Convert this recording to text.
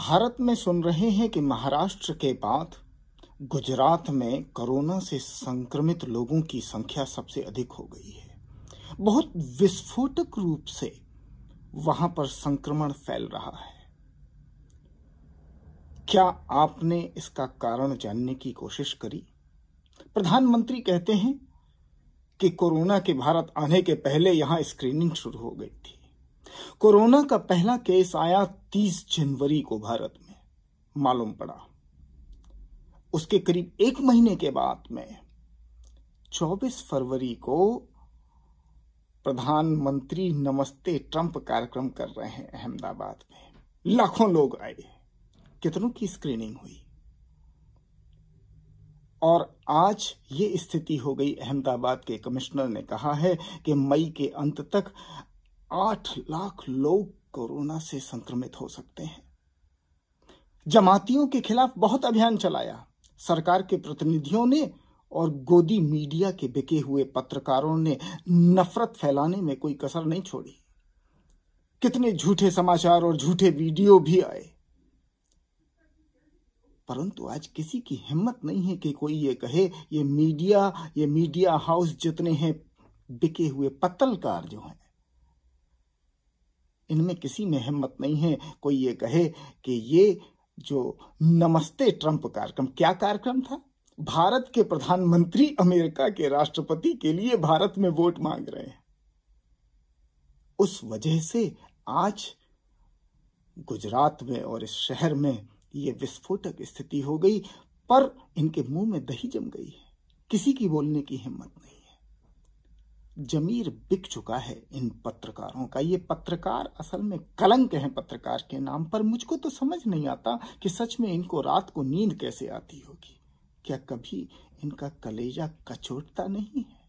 भारत में सुन रहे हैं कि महाराष्ट्र के बाद गुजरात में कोरोना से संक्रमित लोगों की संख्या सबसे अधिक हो गई है बहुत विस्फोटक रूप से वहां पर संक्रमण फैल रहा है क्या आपने इसका कारण जानने की कोशिश करी प्रधानमंत्री कहते हैं कि कोरोना के भारत आने के पहले यहां स्क्रीनिंग शुरू हो गई थी कोरोना का पहला केस आया 30 जनवरी को भारत में मालूम पड़ा उसके करीब एक महीने के बाद में 24 फरवरी को प्रधानमंत्री नमस्ते ट्रंप कार्यक्रम कर रहे हैं अहमदाबाद में लाखों लोग आए कितनों की स्क्रीनिंग हुई और आज ये स्थिति हो गई अहमदाबाद के कमिश्नर ने कहा है कि मई के अंत तक आठ लाख लोग कोरोना से संक्रमित हो सकते हैं जमातियों के खिलाफ बहुत अभियान चलाया सरकार के प्रतिनिधियों ने और गोदी मीडिया के बिके हुए पत्रकारों ने नफरत फैलाने में कोई कसर नहीं छोड़ी कितने झूठे समाचार और झूठे वीडियो भी आए परंतु आज किसी की हिम्मत नहीं है कि कोई ये कहे ये मीडिया ये मीडिया हाउस जितने हैं बिके हुए पतलकार जो हैं इनमें किसी में हिम्मत नहीं है कोई ये कहे कि ये जो नमस्ते ट्रंप कार्यक्रम क्या कार्यक्रम था भारत के प्रधानमंत्री अमेरिका के राष्ट्रपति के लिए भारत में वोट मांग रहे हैं उस वजह से आज गुजरात में और इस शहर में ये विस्फोटक स्थिति हो गई पर इनके मुंह में दही जम गई है किसी की बोलने की हिम्मत नहीं जमीर बिक चुका है इन पत्रकारों का ये पत्रकार असल में कलंक हैं पत्रकार के नाम पर मुझको तो समझ नहीं आता कि सच में इनको रात को नींद कैसे आती होगी क्या कभी इनका कलेजा कचोटता नहीं है